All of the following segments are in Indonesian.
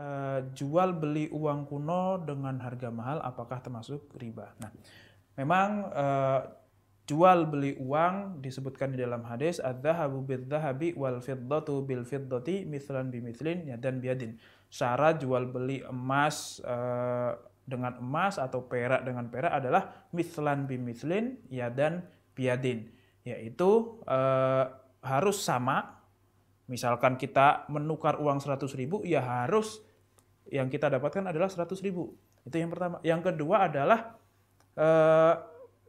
Eh, jual beli uang kuno dengan harga mahal apakah termasuk riba? Nah, memang uh, jual beli uang disebutkan di dalam hadis adzahabu bidzahabi wal fiddatu bil fiddati mithlan bimithlin ya dan biadin. Syarat jual beli emas uh, dengan emas atau perak dengan perak adalah mithlan bimithlin ya dan biadin yaitu uh, harus sama Misalkan kita menukar uang 100.000 ribu, ya harus yang kita dapatkan adalah 100 ribu. Itu yang pertama. Yang kedua adalah uh,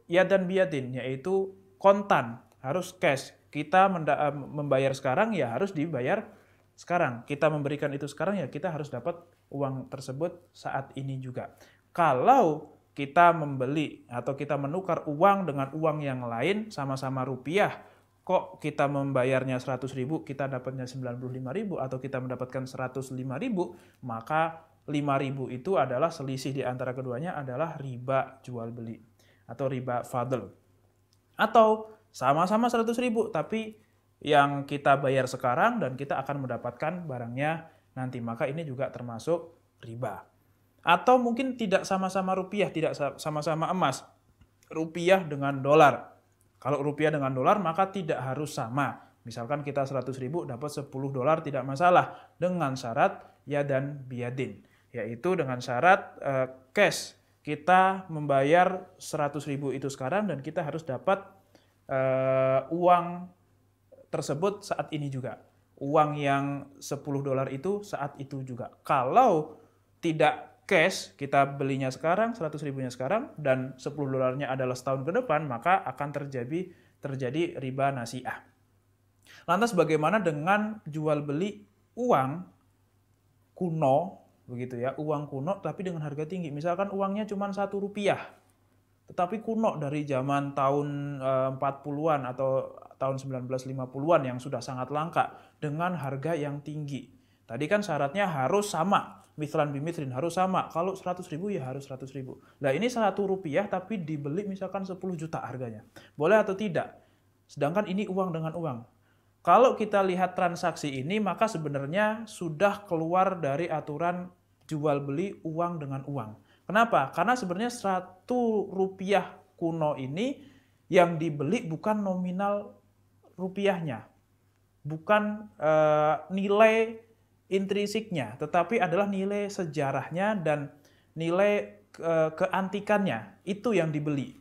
ya dan biadin, yaitu kontan, harus cash. Kita eh, membayar sekarang ya harus dibayar sekarang. Kita memberikan itu sekarang ya kita harus dapat uang tersebut saat ini juga. Kalau kita membeli atau kita menukar uang dengan uang yang lain sama-sama rupiah, kok kita membayarnya 100 ribu, kita dapatnya 95 ribu, atau kita mendapatkan 105 ribu, maka 5 ribu itu adalah selisih di antara keduanya adalah riba jual beli atau riba fadl. Atau sama-sama 100 ribu, tapi yang kita bayar sekarang dan kita akan mendapatkan barangnya nanti. Maka ini juga termasuk riba. Atau mungkin tidak sama-sama rupiah, tidak sama-sama emas. Rupiah dengan dolar kalau rupiah dengan dolar maka tidak harus sama. Misalkan kita 100 ribu dapat 10 dolar tidak masalah dengan syarat ya dan biadin. Yaitu dengan syarat uh, cash kita membayar 100 ribu itu sekarang dan kita harus dapat uh, uang tersebut saat ini juga. Uang yang 10 dolar itu saat itu juga. Kalau tidak cash, kita belinya sekarang, 100 ribunya sekarang, dan 10 dolarnya adalah setahun ke depan, maka akan terjadi terjadi riba nasiah. Lantas bagaimana dengan jual beli uang kuno, begitu ya, uang kuno tapi dengan harga tinggi. Misalkan uangnya cuma satu rupiah, tetapi kuno dari zaman tahun 40-an eh, atau tahun 1950-an yang sudah sangat langka dengan harga yang tinggi. Tadi kan syaratnya harus sama, mitran bimitrin harus sama. Kalau 100 ribu ya harus 100 ribu. Nah ini satu rupiah tapi dibeli misalkan 10 juta harganya. Boleh atau tidak? Sedangkan ini uang dengan uang. Kalau kita lihat transaksi ini maka sebenarnya sudah keluar dari aturan jual beli uang dengan uang. Kenapa? Karena sebenarnya satu rupiah kuno ini yang dibeli bukan nominal rupiahnya, bukan e, nilai intrinsiknya, tetapi adalah nilai sejarahnya dan nilai ke eh, keantikannya itu yang dibeli.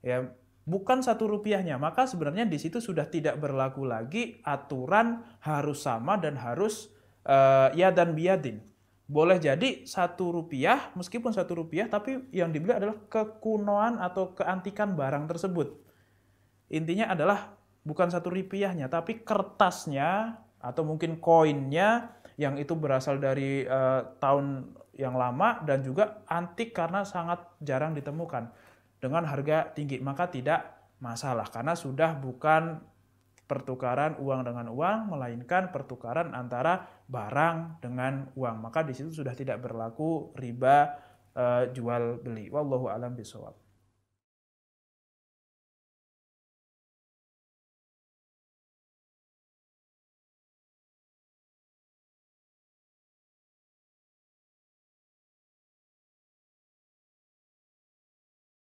Ya, bukan satu rupiahnya. Maka sebenarnya di situ sudah tidak berlaku lagi aturan harus sama dan harus uh, ya dan biadin. Boleh jadi satu rupiah, meskipun satu rupiah, tapi yang dibeli adalah kekunoan atau keantikan barang tersebut. Intinya adalah bukan satu rupiahnya, tapi kertasnya atau mungkin koinnya yang itu berasal dari uh, tahun yang lama dan juga antik karena sangat jarang ditemukan dengan harga tinggi maka tidak masalah karena sudah bukan pertukaran uang dengan uang melainkan pertukaran antara barang dengan uang maka di situ sudah tidak berlaku riba e, jual beli wallahu alam bisawab